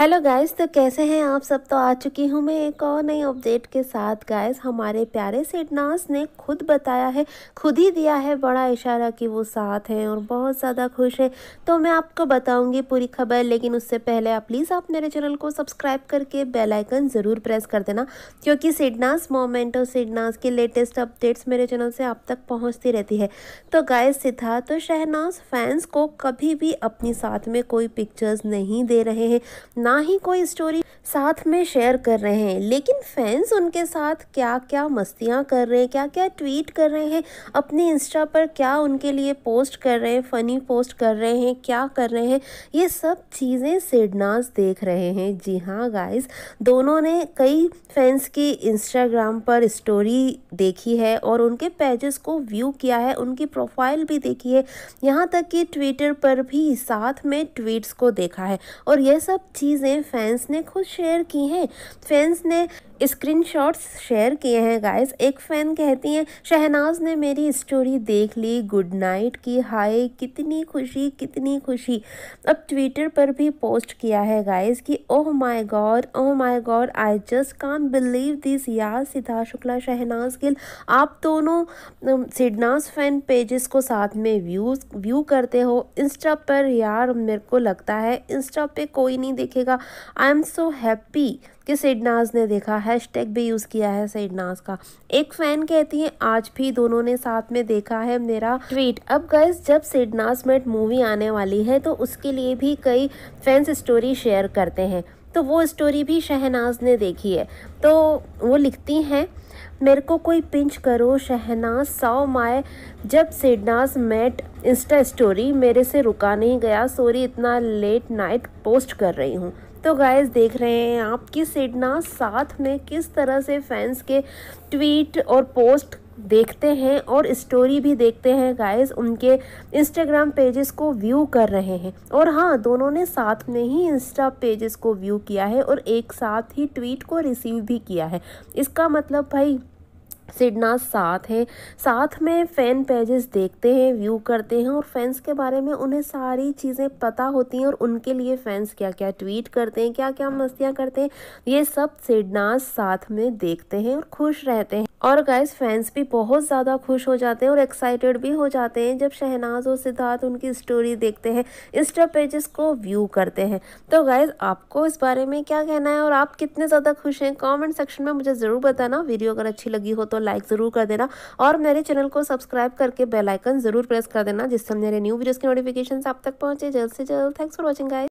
hello guys तो कैसे हैं आप सब तो आ चुकी हूँ मैं एक और नई अपडेट के साथ गाइस हमारे प्यारे से ने खुद बताया है खुद ही दिया है बड़ा इशारा कि वो साथ हैं और बहुत ज़्यादा खुश हैं तो मैं आपको बताऊंगी पूरी खबर लेकिन उससे पहले आप प्लीज़ आप मेरे चैनल को सब्सक्राइब करके बेल आइकन ज़रूर प्रेस कर देना क्योंकि सिडनास मोमेंट और सिडनास की लेटेस्ट अपडेट्स मेरे चैनल से आप तक पहुँचती रहती है तो गाइस सिद्धार्थ तो शहनाज फैंस को कभी भी अपनी साथ में कोई पिक्चर्स नहीं दे रहे हैं ना ही कोई स्टोरी साथ में शेयर कर रहे हैं लेकिन फैंस उनके साथ क्या क्या मस्तियाँ कर रहे हैं क्या क्या ट्वीट कर रहे हैं अपने इंस्टा पर क्या उनके लिए पोस्ट कर रहे हैं फ़नी पोस्ट कर रहे हैं क्या कर रहे हैं ये सब चीज़ें सिडनाज देख रहे हैं जी हाँ गाइस दोनों ने कई फैंस की इंस्टाग्राम पर स्टोरी देखी है और उनके पेजेस को व्यू किया है उनकी प्रोफाइल भी देखी है यहाँ तक कि ट्विटर पर भी साथ में ट्वीट्स को देखा है और यह सब चीज़ चीज़ें फैंस ने खुद शेयर की हैं फैंस ने स्क्रीनशॉट्स शेयर किए हैं गाइस एक फ़ैन कहती हैं शहनाज ने मेरी स्टोरी देख ली गुड नाइट की हाय कितनी खुशी कितनी खुशी अब ट्विटर पर भी पोस्ट किया है गाइस कि oh my God oh my God I just can't believe this यार सिद्धार्थ शुक्ला शहनाज गिल आप दोनों सिडनाज फैन पेजेस को साथ में व्यूज व्यू करते हो इंस्टा पर यार मेरे को लगता है इंस्टा पर कोई नहीं देखेगा आई एम सो हैप्पी कि सिडनाज ने देखा है हैशटैग भी यूज़ किया है नाज का एक फ़ैन कहती है आज भी दोनों ने साथ में देखा है मेरा ट्वीट अब गैस जब नाज मेट मूवी आने वाली है तो उसके लिए भी कई फैंस स्टोरी शेयर करते हैं तो वो स्टोरी भी शहनाज ने देखी है तो वो लिखती हैं मेरे को कोई पिंच करो शहनाज साओ माए जब सिडनाज मेट इंस्टा स्टोरी मेरे से रुका नहीं गया सॉरी इतना लेट नाइट पोस्ट कर रही हूँ तो गाइज़ देख रहे हैं आप कि सिडना साथ में किस तरह से फैंस के ट्वीट और पोस्ट देखते हैं और स्टोरी भी देखते हैं गाइज उनके इंस्टाग्राम पेजेस को व्यू कर रहे हैं और हाँ दोनों ने साथ में ही इंस्टा पेजेस को व्यू किया है और एक साथ ही ट्वीट को रिसीव भी किया है इसका मतलब भाई सिडना साथ हैं साथ में फ़ैन पेजेस देखते हैं व्यू करते हैं और फैंस के बारे में उन्हें सारी चीज़ें पता होती हैं और उनके लिए फ़ैंस क्या क्या ट्वीट करते हैं क्या क्या मस्तियाँ करते हैं ये सब सिडनाज साथ में देखते हैं और खुश रहते हैं और गाइस फैंस भी बहुत ज़्यादा खुश हो जाते हैं और एक्साइटेड भी हो जाते हैं जब शहनाज और सिद्धार्थ उनकी स्टोरी देखते हैं इंस्टा पेजेस को व्यू करते हैं तो गाइस आपको इस बारे में क्या कहना है और आप कितने ज़्यादा खुश हैं कमेंट सेक्शन में मुझे ज़रूर बताना वीडियो अगर अच्छी लगी हो तो लाइक ज़रूर कर देना और मेरे चैनल को सब्सक्राइब करके बेलाइकन ज़रूर प्रेस कर देना जिससे मेरे न्यू वीडियोज़ की नोटिफिकेशन आप तक पहुँचे जल्द से जल्द थैंक्स फॉर वॉचिंग गाइज